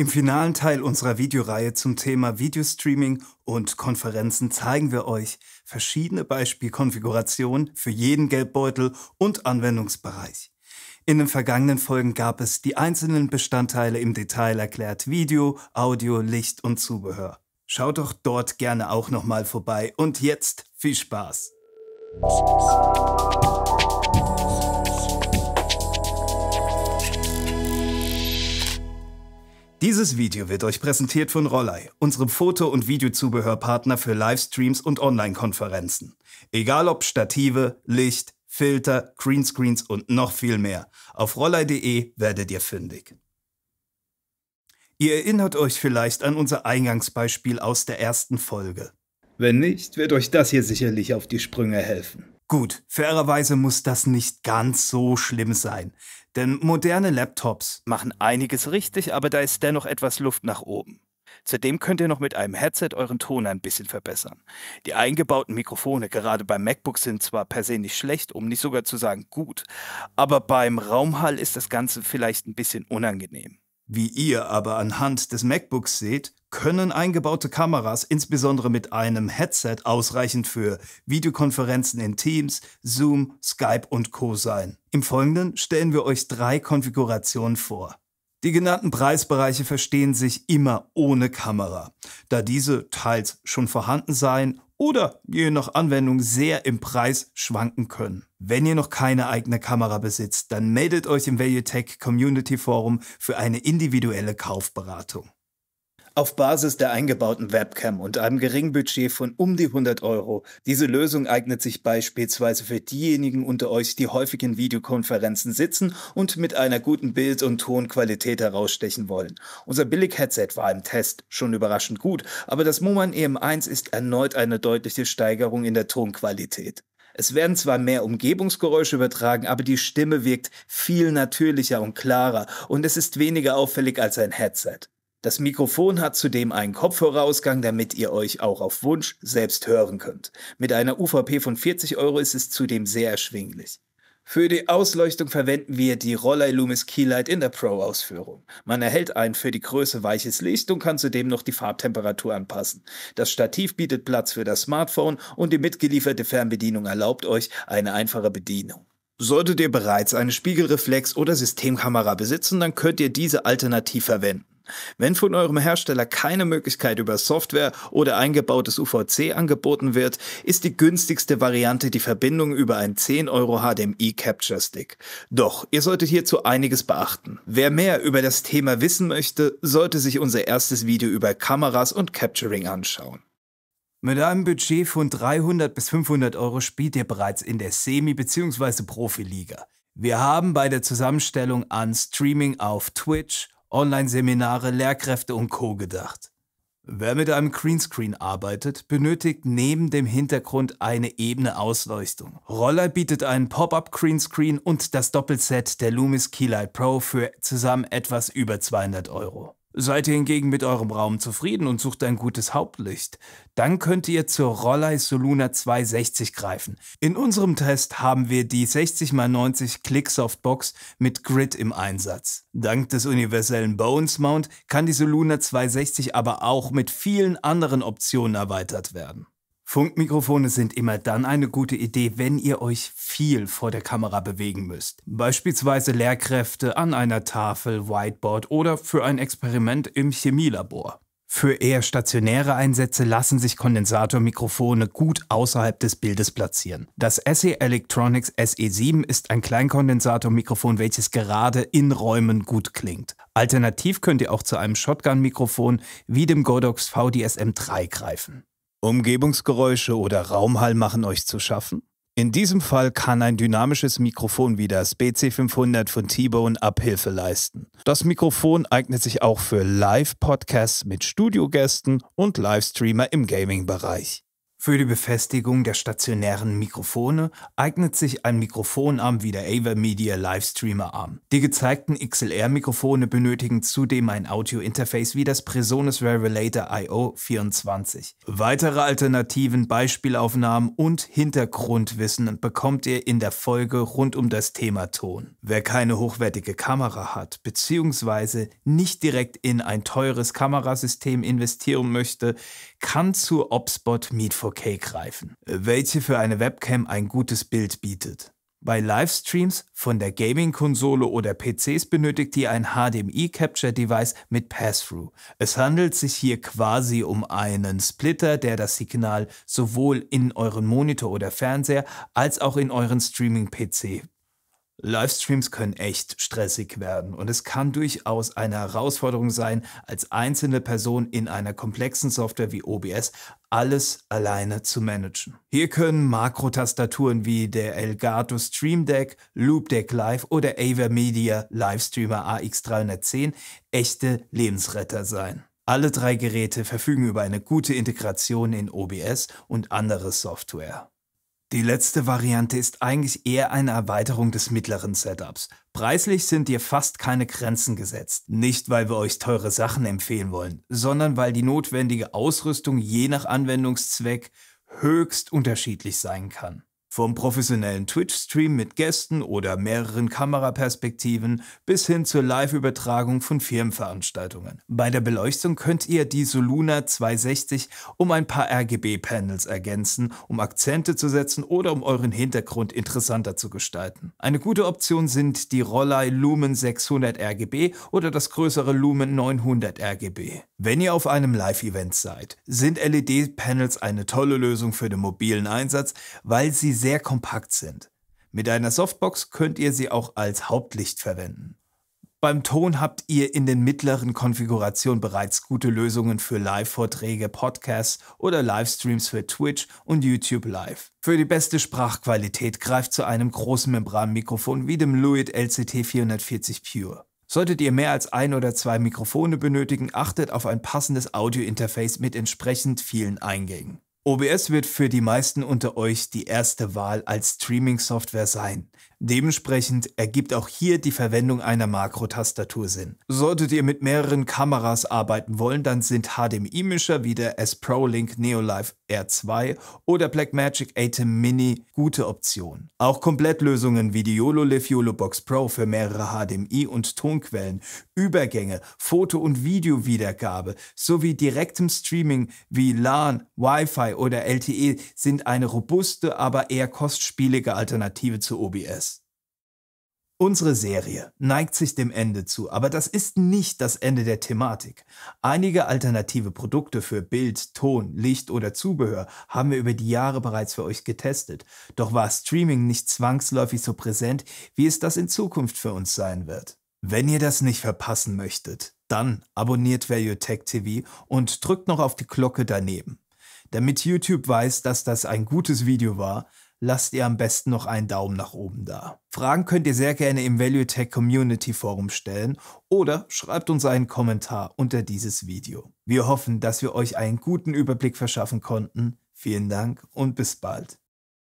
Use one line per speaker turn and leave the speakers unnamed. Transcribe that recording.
Im finalen Teil unserer Videoreihe zum Thema Videostreaming und Konferenzen zeigen wir euch verschiedene Beispielkonfigurationen für jeden Geldbeutel und Anwendungsbereich. In den vergangenen Folgen gab es die einzelnen Bestandteile im Detail erklärt, Video, Audio, Licht und Zubehör. Schaut doch dort gerne auch nochmal vorbei und jetzt viel Spaß! Dieses Video wird euch präsentiert von Rollei, unserem Foto- und Videozubehörpartner für Livestreams und Online-Konferenzen. Egal ob Stative, Licht, Filter, Greenscreens und noch viel mehr. Auf rollei.de werdet ihr fündig. Ihr erinnert euch vielleicht an unser Eingangsbeispiel aus der ersten Folge. Wenn nicht, wird euch das hier sicherlich auf die Sprünge helfen. Gut, fairerweise muss das nicht ganz so schlimm sein. Denn moderne Laptops machen einiges richtig, aber da ist dennoch etwas Luft nach oben. Zudem könnt ihr noch mit einem Headset euren Ton ein bisschen verbessern. Die eingebauten Mikrofone gerade beim MacBook sind zwar per se nicht schlecht, um nicht sogar zu sagen gut, aber beim Raumhall ist das Ganze vielleicht ein bisschen unangenehm. Wie ihr aber anhand des MacBooks seht, können eingebaute Kameras insbesondere mit einem Headset ausreichend für Videokonferenzen in Teams, Zoom, Skype und Co sein. Im Folgenden stellen wir euch drei Konfigurationen vor. Die genannten Preisbereiche verstehen sich immer ohne Kamera, da diese teils schon vorhanden seien oder je nach Anwendung sehr im Preis schwanken können. Wenn ihr noch keine eigene Kamera besitzt, dann meldet euch im ValueTech Community Forum für eine individuelle Kaufberatung auf Basis der eingebauten Webcam und einem geringen Budget von um die 100 Euro. Diese Lösung eignet sich beispielsweise für diejenigen unter euch, die häufig in Videokonferenzen sitzen und mit einer guten Bild- und Tonqualität herausstechen wollen. Unser Billig-Headset war im Test schon überraschend gut, aber das Moman EM1 ist erneut eine deutliche Steigerung in der Tonqualität. Es werden zwar mehr Umgebungsgeräusche übertragen, aber die Stimme wirkt viel natürlicher und klarer und es ist weniger auffällig als ein Headset. Das Mikrofon hat zudem einen Kopfhörerausgang, damit ihr euch auch auf Wunsch selbst hören könnt. Mit einer UVP von 40 Euro ist es zudem sehr erschwinglich. Für die Ausleuchtung verwenden wir die Roller Lumis Keylight in der Pro-Ausführung. Man erhält ein für die Größe weiches Licht und kann zudem noch die Farbtemperatur anpassen. Das Stativ bietet Platz für das Smartphone und die mitgelieferte Fernbedienung erlaubt euch eine einfache Bedienung. Solltet ihr bereits eine Spiegelreflex- oder Systemkamera besitzen, dann könnt ihr diese alternativ verwenden. Wenn von eurem Hersteller keine Möglichkeit über Software oder eingebautes UVC angeboten wird, ist die günstigste Variante die Verbindung über einen 10 Euro HDMI Capture Stick. Doch, ihr solltet hierzu einiges beachten. Wer mehr über das Thema wissen möchte, sollte sich unser erstes Video über Kameras und Capturing anschauen. Mit einem Budget von 300 bis 500 Euro spielt ihr bereits in der Semi- bzw. Profiliga. Wir haben bei der Zusammenstellung an Streaming auf Twitch, Online-Seminare, Lehrkräfte und Co. gedacht. Wer mit einem Greenscreen arbeitet, benötigt neben dem Hintergrund eine ebene Ausleuchtung. Roller bietet einen Pop-up-Greenscreen und das Doppelset der Loomis Keylight Pro für zusammen etwas über 200 Euro. Seid ihr hingegen mit eurem Raum zufrieden und sucht ein gutes Hauptlicht, dann könnt ihr zur Rollei Soluna 260 greifen. In unserem Test haben wir die 60x90 Clicksoft-Box mit Grid im Einsatz. Dank des universellen Bones Mount kann die Soluna 260 aber auch mit vielen anderen Optionen erweitert werden. Funkmikrofone sind immer dann eine gute Idee, wenn ihr euch viel vor der Kamera bewegen müsst. Beispielsweise Lehrkräfte an einer Tafel, Whiteboard oder für ein Experiment im Chemielabor. Für eher stationäre Einsätze lassen sich Kondensatormikrofone gut außerhalb des Bildes platzieren. Das SE Electronics SE7 ist ein Kleinkondensatormikrofon, welches gerade in Räumen gut klingt. Alternativ könnt ihr auch zu einem Shotgun-Mikrofon wie dem Godox VDSM3 greifen. Umgebungsgeräusche oder Raumhall machen euch zu schaffen? In diesem Fall kann ein dynamisches Mikrofon wie das BC500 von T-Bone Abhilfe leisten. Das Mikrofon eignet sich auch für Live-Podcasts mit Studiogästen und Livestreamer im Gaming-Bereich. Für die Befestigung der stationären Mikrofone eignet sich ein Mikrofonarm wie der Ava Media Livestreamer Arm. Die gezeigten XLR-Mikrofone benötigen zudem ein Audio-Interface wie das Presonus Revelator IO24. Weitere Alternativen, Beispielaufnahmen und Hintergrundwissen bekommt ihr in der Folge rund um das Thema Ton. Wer keine hochwertige Kamera hat bzw. nicht direkt in ein teures Kamerasystem investieren möchte, kann zu Opspot Meet for 4K greifen, welche für eine Webcam ein gutes Bild bietet. Bei Livestreams von der Gaming-Konsole oder PCs benötigt ihr ein HDMI-Capture-Device mit Pass-Through. Es handelt sich hier quasi um einen Splitter, der das Signal sowohl in euren Monitor oder Fernseher als auch in euren Streaming-PC Livestreams können echt stressig werden und es kann durchaus eine Herausforderung sein, als einzelne Person in einer komplexen Software wie OBS alles alleine zu managen. Hier können Makrotastaturen wie der Elgato Stream Deck, Loop Deck Live oder Aver Media Livestreamer AX310 echte Lebensretter sein. Alle drei Geräte verfügen über eine gute Integration in OBS und andere Software. Die letzte Variante ist eigentlich eher eine Erweiterung des mittleren Setups. Preislich sind dir fast keine Grenzen gesetzt. Nicht, weil wir euch teure Sachen empfehlen wollen, sondern weil die notwendige Ausrüstung je nach Anwendungszweck höchst unterschiedlich sein kann. Vom professionellen Twitch-Stream mit Gästen oder mehreren Kameraperspektiven bis hin zur Live-Übertragung von Firmenveranstaltungen. Bei der Beleuchtung könnt ihr die Soluna 260 um ein paar RGB-Panels ergänzen, um Akzente zu setzen oder um euren Hintergrund interessanter zu gestalten. Eine gute Option sind die Rollei Lumen 600 RGB oder das größere Lumen 900 RGB. Wenn ihr auf einem Live-Event seid, sind LED-Panels eine tolle Lösung für den mobilen Einsatz, weil sie sehr kompakt sind. Mit einer Softbox könnt ihr sie auch als Hauptlicht verwenden. Beim Ton habt ihr in den mittleren Konfigurationen bereits gute Lösungen für Live-Vorträge, Podcasts oder Livestreams für Twitch und YouTube Live. Für die beste Sprachqualität greift zu einem großen Membranmikrofon wie dem Luit LCT 440 Pure. Solltet ihr mehr als ein oder zwei Mikrofone benötigen, achtet auf ein passendes Audio-Interface mit entsprechend vielen Eingängen. OBS wird für die meisten unter euch die erste Wahl als Streaming-Software sein. Dementsprechend ergibt auch hier die Verwendung einer Makrotastatur Sinn. Solltet ihr mit mehreren Kameras arbeiten wollen, dann sind HDMI-Mischer wie der S-Pro-Link Neolive R2 oder Blackmagic Atom Mini gute Optionen. Auch Komplettlösungen wie die YOLO-Live YOLO-Box Pro für mehrere HDMI- und Tonquellen, Übergänge, Foto- und Videowiedergabe sowie direktem Streaming wie LAN, Wi-Fi oder LTE sind eine robuste, aber eher kostspielige Alternative zu OBS. Unsere Serie neigt sich dem Ende zu, aber das ist nicht das Ende der Thematik. Einige alternative Produkte für Bild, Ton, Licht oder Zubehör haben wir über die Jahre bereits für euch getestet, doch war Streaming nicht zwangsläufig so präsent, wie es das in Zukunft für uns sein wird. Wenn ihr das nicht verpassen möchtet, dann abonniert ValueTech TV und drückt noch auf die Glocke daneben. Damit YouTube weiß, dass das ein gutes Video war, lasst ihr am besten noch einen Daumen nach oben da. Fragen könnt ihr sehr gerne im Value Tech Community Forum stellen oder schreibt uns einen Kommentar unter dieses Video. Wir hoffen, dass wir euch einen guten Überblick verschaffen konnten. Vielen Dank und bis bald.